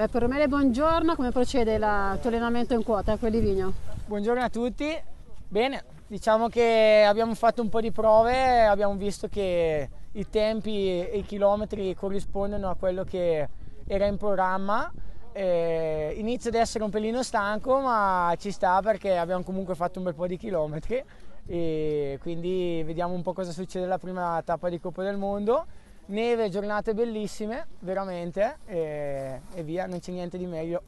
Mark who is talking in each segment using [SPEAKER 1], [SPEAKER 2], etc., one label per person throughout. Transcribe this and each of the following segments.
[SPEAKER 1] Beh, per me buongiorno, come procede la, il tuo allenamento in quota qui a Livigno? Buongiorno a tutti,
[SPEAKER 2] bene, diciamo che abbiamo fatto un po' di prove, abbiamo visto che i tempi e i chilometri corrispondono a quello che era in programma, eh, inizio ad essere un pelino stanco ma ci sta perché abbiamo comunque fatto un bel po' di chilometri e quindi vediamo un po' cosa succede alla prima tappa di Coppa del Mondo neve, giornate bellissime, veramente, e, e via, non c'è niente di meglio.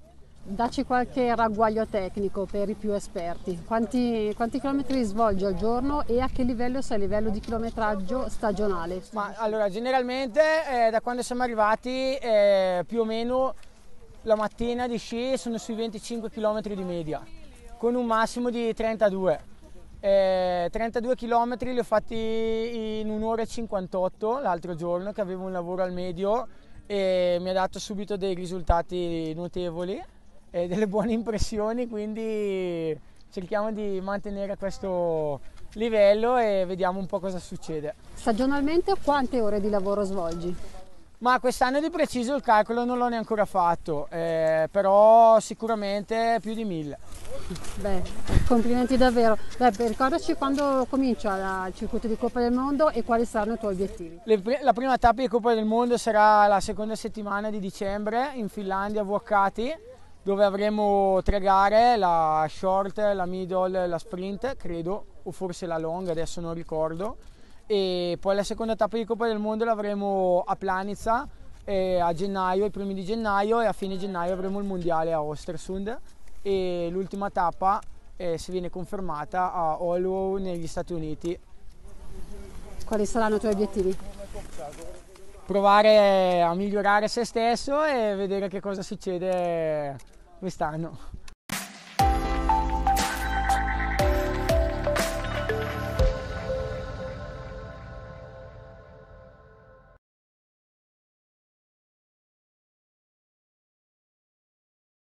[SPEAKER 1] Daci qualche ragguaglio tecnico per i più esperti. Quanti, quanti chilometri svolge al giorno e a che livello sei a livello di chilometraggio stagionale? Ma,
[SPEAKER 2] allora, generalmente eh, da quando siamo arrivati eh, più o meno la mattina di sci sono sui 25 km di media, con un massimo di 32 eh, 32 km li ho fatti in 1'ora e 58 l'altro giorno che avevo un lavoro al medio e mi ha dato subito dei risultati notevoli e delle buone impressioni, quindi cerchiamo di mantenere questo livello e vediamo un po' cosa succede. Stagionalmente quante ore di lavoro svolgi? Ma quest'anno di preciso il calcolo non l'ho neanche ancora fatto, eh, però sicuramente più di mille. Beh,
[SPEAKER 1] complimenti davvero. Beh, ricordaci quando comincia il circuito di Coppa del Mondo e quali saranno i tuoi obiettivi.
[SPEAKER 2] Le, la prima tappa di Coppa del Mondo sarà la seconda settimana di dicembre in Finlandia, a Vuokati, dove avremo tre gare, la short, la middle, la sprint, credo, o forse la long, adesso non ricordo e poi la seconda tappa di Coppa del Mondo l'avremo a Planica eh, a gennaio, i primi di gennaio e a fine gennaio avremo il mondiale a Ostersund e l'ultima tappa eh, se viene confermata a Hollow negli Stati Uniti. Quali saranno i tuoi obiettivi? Provare a migliorare se stesso e vedere che cosa succede eh, quest'anno.